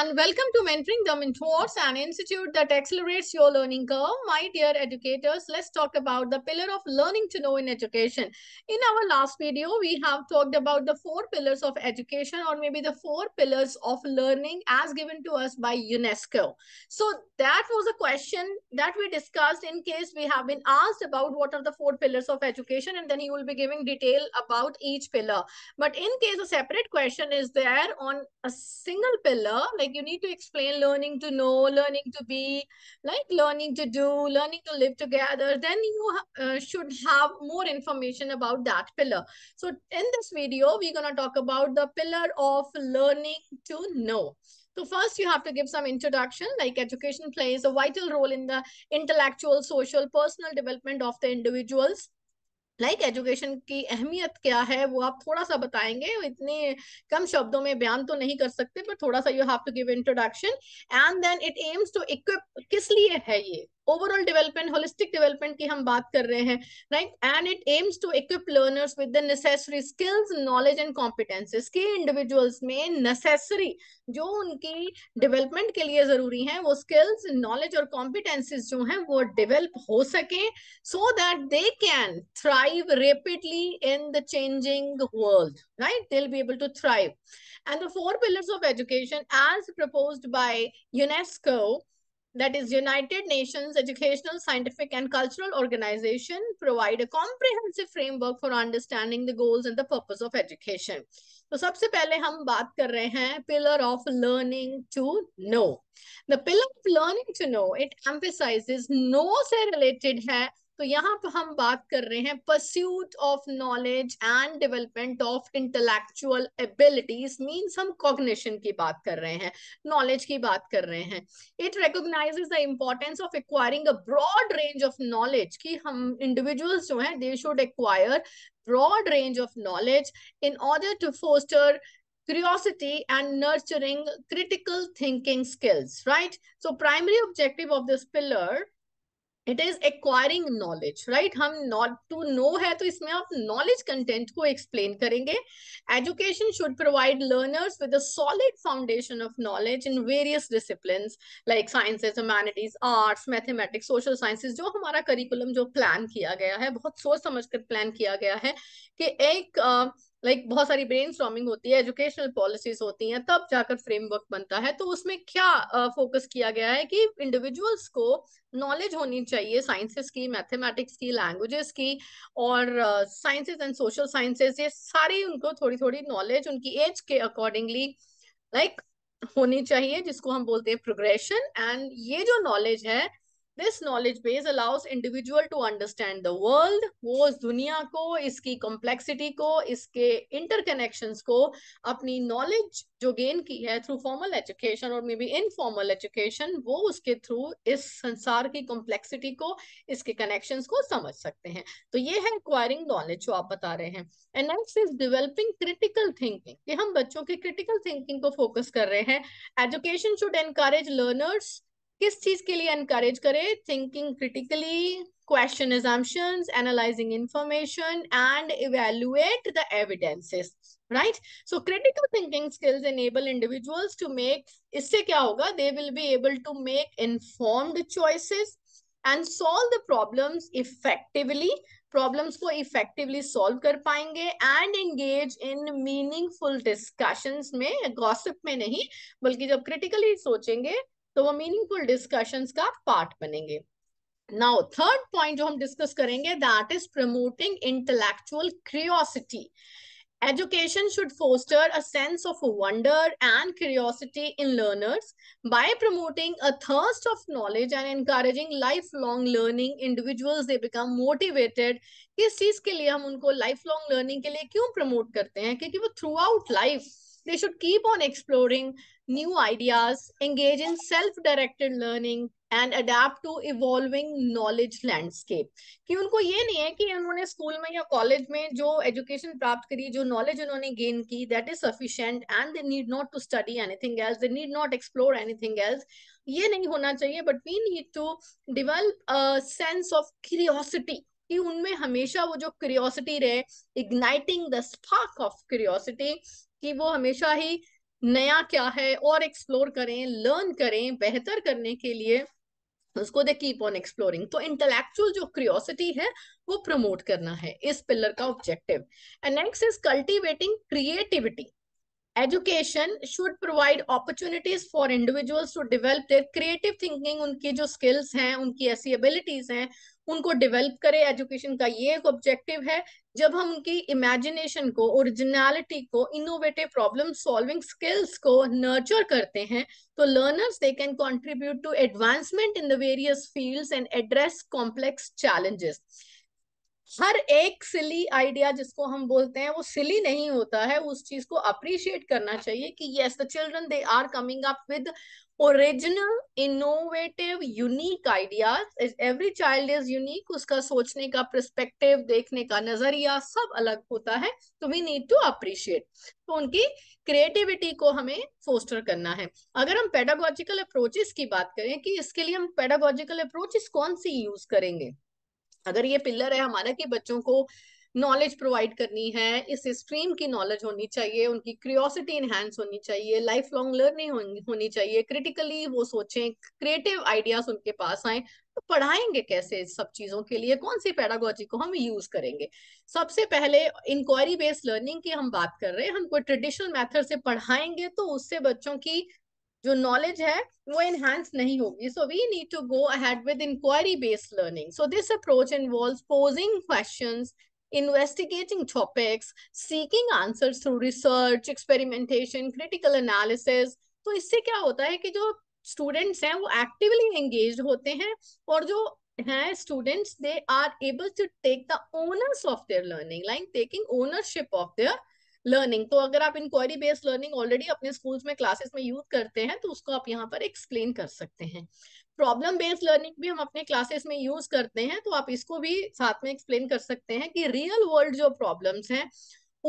and welcome to Mentoring the Mentors, an institute that accelerates your learning curve. My dear educators, let's talk about the pillar of learning to know in education. In our last video, we have talked about the four pillars of education or maybe the four pillars of learning as given to us by UNESCO. So that was a question that we discussed in case we have been asked about what are the four pillars of education and then he will be giving detail about each pillar. But in case a separate question is there on a single pillar, like like you need to explain learning to know, learning to be, like learning to do, learning to live together. Then you uh, should have more information about that pillar. So in this video, we're going to talk about the pillar of learning to know. So first you have to give some introduction like education plays a vital role in the intellectual, social, personal development of the individuals. Like like education की अहमियत क्या है वो आप थोड़ा सा बताएंगे इतने कम शब्दों में बयान तो नहीं कर सकते पर थोड़ा सा you have to give introduction and then it aims to equip किस लिए है ये ओवरऑल डेवलपमेंट होलिस्टिक डेवलपमेंट की हम बात कर रहे हैं right and it aims to equip learners with the necessary skills knowledge and competences के इंडिविजुअल्स में नेसेसरी जो उनकी डेवलपमेंट के लिए जरूरी है वो स्किल्स नॉलेज और कॉम्पिटेंसेस जो हैं वो डेवलप हो सके so that they can thrive rapidly in the changing world right they be able to thrive and the four pillars of education as propose by UNESCO that is United Nations Educational, Scientific and Cultural Organization provide a comprehensive framework for understanding the goals and the purpose of education. तो सबसे पहले हम बात कर रहे हैं pillar of learning to know the pillar of learning to know it emphasises know से related है तो यहाँ पर हम बात कर रहे हैं pursuit of knowledge and development of intellectual abilities means हम कॉग्निशन की बात कर रहे हैं नॉलेज की बात कर रहे हैं it recognises the importance of acquiring a broad range of knowledge कि हम इंडिविजुअल्स जो हैं they should acquire broad range of knowledge in order to foster curiosity and nurturing critical thinking skills right so primary objective of this pillar it is acquiring knowledge right हम not to know है तो इसमें आप knowledge content को explain करेंगे education should provide learners with a solid foundation of knowledge in various discipline like sciences humanities arts mathematics social sciences जो हमारा curriculum जो प्लान किया गया है बहुत सोच समझ कर प्लान किया गया है कि एक uh, लाइक बहुत सारी ब्रेन होती है एजुकेशनल पॉलिसीज होती हैं तब जाकर फ्रेमवर्क बनता है तो उसमें क्या फोकस uh, किया गया है कि इंडिविजुअल्स को नॉलेज होनी चाहिए साइंसेस की मैथमेटिक्स की लैंग्वेजेस की और साइंसेस एंड सोशल साइंसेस ये सारी उनको थोड़ी थोड़ी नॉलेज उनकी एज के अकॉर्डिंगली लाइक like, होनी चाहिए जिसको हम बोलते हैं प्रोग्रेशन एंड ये जो नॉलेज है this knowledge base allows individual to understand the world वो इस दुनिया को इसकी कॉम्प्लेक्सिटी को इसके इंटरकनेक्शन को अपनी नॉलेज जो गेन की है थ्रू फॉर्मल एजुकेशन और मे बी इनफॉर्मल एजुकेशन वो उसके थ्रू इस संसार की कॉम्प्लेक्सिटी को इसके कनेक्शन को समझ सकते हैं तो ये है इंक्वायरिंग नॉलेज जो आप बता रहे हैं and next is developing critical thinking हम बच्चों के क्रिटिकल थिंकिंग को फोकस कर रहे हैं एजुकेशन शुड एनकरेज लर्नर्स किस चीज के लिए एनकरेज करे thinking critically question assumptions analysing information and evaluate the evidences right so critical thinking skills enable individuals to make इससे क्या होगा they will be able to make informed choices and solve the problems effectively problems को effectively solve कर पाएंगे and engage in meaningful discussions में gossip में नहीं बल्कि जब क्रिटिकली सोचेंगे तो वो मीनिंगफुल डिस्कशन का पार्ट बनेंगे नाउ थर्ड पॉइंट जो हम डिस्कस करेंगे that is promoting intellectual curiosity Education should foster a sense of wonder and curiosity in learners by promoting a thirst of knowledge and encouraging lifelong learning. Individuals they become motivated. kis cheez ke liye hum unko lifelong learning ke liye क्यों promote karte hain kyunki wo throughout life They should keep on exploring new ideas, engage in self-directed learning, and adapt evolving knowledge landscape कि उनको ये नहीं है कि उन्होंने school में या कॉलेज में जो एजुकेशन प्राप्त करी जो नॉलेज उन्होंने गेन की that is sufficient and they need not to study anything else they need not explore anything else ये नहीं होना चाहिए but we need to develop sense of curiosity कि उनमें हमेशा वो जो क्यूरियोसिटी रहे igniting the spark of curiosity कि वो हमेशा ही नया क्या है और एक्सप्लोर करें लर्न करें बेहतर करने के लिए उसको दे कीप ऑन एक्सप्लोरिंग तो इंटेलेक्चुअल जो क्रियोसिटी है वो प्रमोट करना है इस पिलर का objective and next is cultivating creativity education should provide opportunities for individuals to develop their creative thinking उनकी जो स्किल्स हैं उनकी ऐसी एबिलिटीज हैं उनको डेवलप करें एजुकेशन का ये एक ऑब्जेक्टिव है जब हम उनकी इमेजिनेशन को ओरिजिनलिटी को इनोवेटिव प्रॉब्लम सॉल्विंग स्किल्स को नर्चर करते हैं तो learners they can contribute to advancement in the various fields and address complex challenges हर एक सिली आइडिया जिसको हम बोलते हैं वो सिली नहीं होता है उस चीज को अप्रिशिएट करना चाहिए कि yes the children they are coming up with original innovative unique ideas every child is unique उसका सोचने का प्रस्पेक्टिव देखने का नजरिया सब अलग होता है तो वी नीड टू अप्रिशिएट तो उनकी क्रिएटिविटी को हमें फोस्टर करना है अगर हम पेडागोजिकल अप्रोचेस की बात करें कि इसके लिए हम पेडागोजिकल अप्रोचेस कौन सी यूज करेंगे अगर ये पिलर है हमारा कि बच्चों को नॉलेज प्रोवाइड करनी है इस स्ट्रीम की नॉलेज होनी चाहिए उनकी क्रियोसिटी इनहेंस होनी चाहिए लाइफ लॉन्ग लर्निंग होनी चाहिए क्रिटिकली वो सोचें क्रिएटिव आइडियाज उनके पास आए तो पढ़ाएंगे कैसे सब चीजों के लिए कौन सी पैडागोजी को हम यूज करेंगे सबसे पहले इंक्वायरी बेस्ड लर्निंग की हम बात कर रहे हैं हम कोई ट्रेडिशनल मैथड से पढ़ाएंगे तो उससे बच्चों की जो नॉलेज है वो एनहेंस नहीं होगी so we need to go ahead with inquiry based learning so this approach involve posing questions investigating topics, seeking answers through research, experimentation, critical analysis. तो इससे क्या होता है कि जो स्टूडेंट्स हैं वो एक्टिवली एंगेज होते हैं और जो हैं students they are able to take the owners of their learning like taking ownership of their learning तो अगर आप इंक्वायरी बेस्ड लर्निंग ऑलरेडी अपने स्कूल्स में क्लासेस में यूज करते हैं तो उसको आप यहाँ पर एक्सप्लेन कर सकते हैं प्रॉब्लम बेस्ड लर्निंग भी हम अपने क्लासेस में यूज करते हैं तो आप इसको भी साथ में एक्सप्लेन कर सकते हैं कि रियल वर्ल्ड जो प्रॉब्लम्स हैं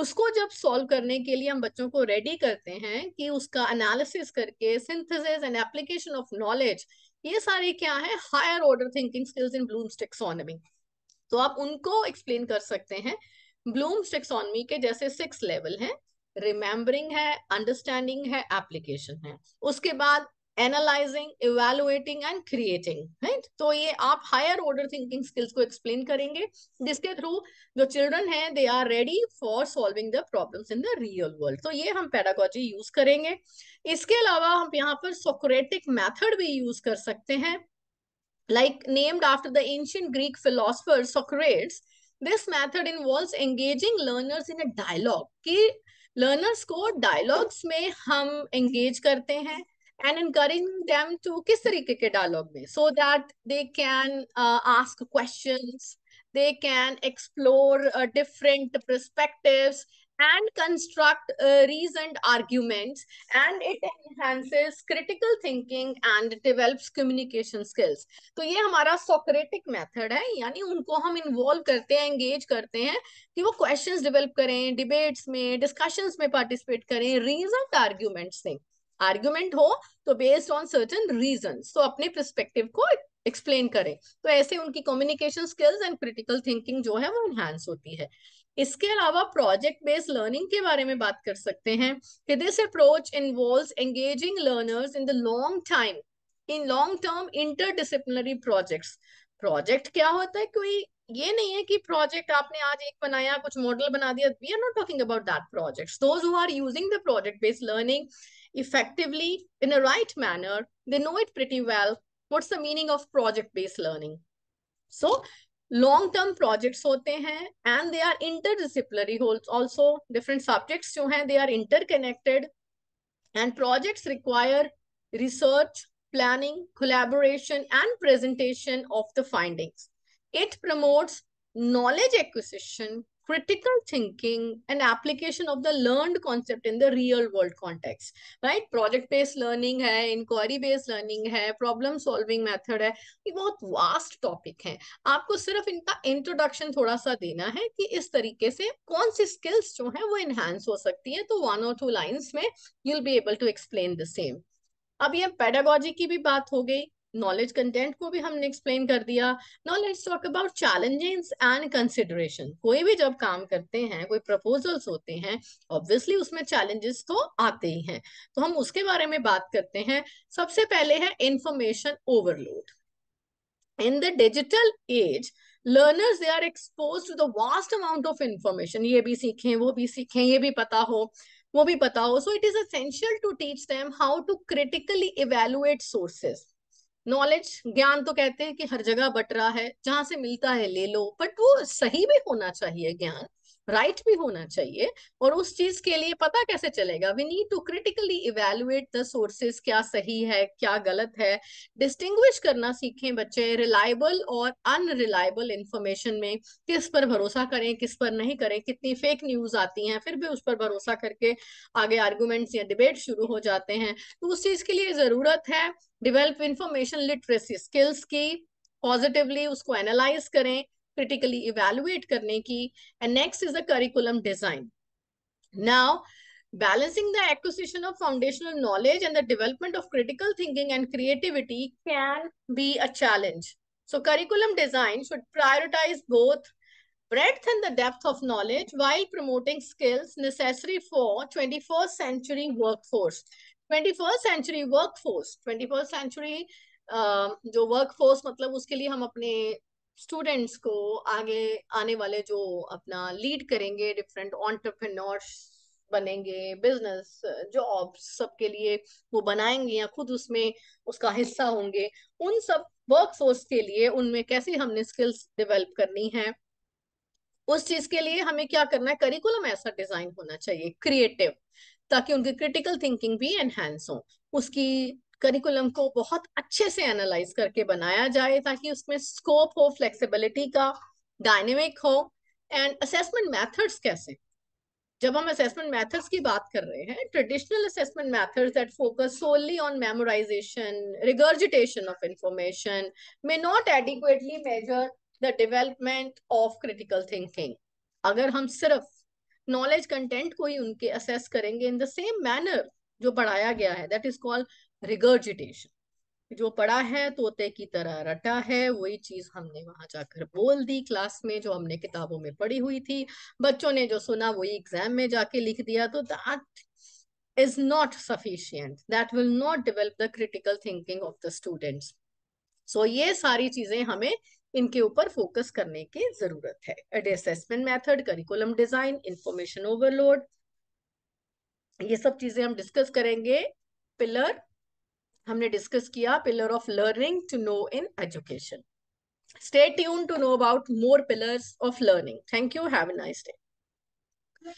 उसको जब सॉल्व करने के लिए हम बच्चों को रेडी करते हैं कि उसका एनालिसिस करके synthesis and application of knowledge ये सारे क्या है higher order thinking skills in Bloom's taxonomy तो आप उनको एक्सप्लेन कर सकते हैं ब्लूम्स टेक्सोनमी के जैसे सिक्स लेवल हैं रिमेम्बरिंग है अंडरस्टैंडिंग है एप्लीकेशन है उसके बाद analysing evaluating and creating right तो ये आप हायर ऑर्डर थिंकिंग स्किल्स को एक्सप्लेन करेंगे जिसके थ्रू जो चिल्ड्रन है they are ready for solving the problems in the real world तो ये हम पैडागोजी यूज करेंगे इसके अलावा हम यहाँ पर सोक्रेटिक मैथड भी यूज कर सकते हैं like named after the ancient Greek philosopher Socrates this method involves engaging learners in a dialogue कि लर्नर्स को डायलॉग्स में हम एंगेज करते हैं एंड एनकरेजिंग देम टू किस तरीके के डायलॉग में so that they can ask questions they can explore uh, different perspectives and construct uh, reasoned arguments and it enhances critical thinking and develops communication skills तो ये हमारा Socratic method है यानी उनको हम इन्वॉल्व करते हैं एंगेज करते हैं कि वो क्वेश्चंस डेवलप करें डिबेट्स में डिस्कशंस में पार्टिसिपेट करें रीजन आर्ग्यूमेंट्स दें आर्ग्यूमेंट हो तो बेस्ड ऑन सर्टन रीजन तो अपने परस्पेक्टिव को एक्सप्लेन करें तो ऐसे उनकी communication skills and critical thinking जो है वो इन्हांस होती है इसके अलावा प्रोजेक्ट बेस्ड लर्निंग के बारे में बात कर सकते हैं कि this approach involves engaging learners in the long time in long term interdisciplinary projects project क्या होता है कोई ये नहीं है कि प्रोजेक्ट आपने आज एक बनाया कुछ मॉडल बना दिया we are not talking about that projects those who are using the project based learning effectively in a right manner, they know it pretty well. What's the meaning of project-based learning? So long-term projects and they are interdisciplinary also. Different subjects, they are interconnected and projects require research, planning, collaboration, and presentation of the findings. It promotes knowledge acquisition, critical thinking and application of the learned concept in the real world context right project based learning hai inquiry based learning hai problem solving method hai ye bahut vast topic hai aapko sirf inka introduction thoda sa dena hai ki is tarike se kaun si skills jo hai wo enhance ho sakti hai to one or two lines mein you'll be able to explain the same same अब ये pedagogy की भी बात हो गई knowledge content को भी हमने एक्सप्लेन कर दिया knowledge talk about challenges and consideration कोई भी जब काम करते हैं कोई प्रपोजल्स होते हैं ऑब्वियसली उसमें चैलेंजेस तो आते ही हैं तो हम उसके बारे में बात करते हैं सबसे पहले है information overload in the digital age learners they are expose to the vast amount of information ये भी सीखे वो भी सीखें ये भी पता हो वो भी पता हो so it is essential to teach them how to critically evaluate sources knowledge ज्ञान तो कहते हैं कि हर जगह बट रहा है जहां से मिलता है ले लो बट वो सही में होना चाहिए ज्ञान राइट right भी होना चाहिए और उस चीज के लिए पता कैसे चलेगा we need to critically evaluate the sources क्या सही है क्या गलत है डिस्टिंग्विश करना सीखें बच्चे रिलायबल और अनरिलायबल इंफॉर्मेशन में किस पर भरोसा करें किस पर नहीं करें कितनी फेक न्यूज आती हैं फिर भी उस पर भरोसा करके आगे आर्ग्यूमेंट्स या डिबेट शुरू हो जाते हैं तो उस चीज के लिए जरूरत है डिवेल्प इंफॉर्मेशन लिटरेसी स्किल्स की पॉजिटिवली उसको एनालाइज करें critically evaluate करने की and next is the curriculum design now balancing the acquisition of foundational knowledge and the development of critical thinking and creativity can be a challenge so curriculum design should prioritize both breadth and the depth of knowledge while promoting skills necessary for 21st century workforce 21st century workforce 21st century Uh, जो work force मतलब उसके लिए हम अपने students को आगे आने वाले जो अपना लीड करेंगे डिफरेंट ऑन्टरप्रेन्योर्स बनेंगे बिजनेस जॉब सबके लिए वो बनाएंगे या खुद उसमें उसका हिस्सा होंगे उन सब वर्कफोर्स के लिए उनमें कैसे हमने स्किल्स डेवलप करनी है उस चीज के लिए हमें क्या करना है करिकुलम ऐसा डिजाइन होना चाहिए क्रिएटिव ताकि उनकी क्रिटिकल थिंकिंग भी एनहेंस हो उसकी करिकुलम को बहुत अच्छे से एनालाइज करके बनाया जाए ताकि उसमें स्कोप हो फ्लेक्सिबिलिटी का डायनेमिक हो एंड असेसमेंट मेथड्स कैसे जब हम असेसमेंट मेथड्स की बात कर रहे हैं traditional assessment methods that focus solely on memorization regurgitation of information may not adequately measure the development of critical thinking अगर हम सिर्फ नॉलेज कंटेंट को ही उनके असेस करेंगे इन द सेम मैनर जो पढ़ाया गया है दैट इज कॉल्ड रिगर्जिटेशन जो पढ़ा है तोते की तरह रटा है वही चीज हमने वहां जाकर बोल दी क्लास में जो हमने किताबों में पढ़ी हुई थी बच्चों ने जो सुना वही एग्जाम में जाके लिख दिया तो that is not sufficient that will not develop the critical thinking of the students so ये सारी चीजें हमें इनके ऊपर फोकस करने की जरूरत है assessment method curriculum design information overload ये सब चीजें हम डिस्कस करेंगे पिलर हमने डिस्कस किया pillar of learning to know in education stay tune to know about more pillars of learning thank you have a nice day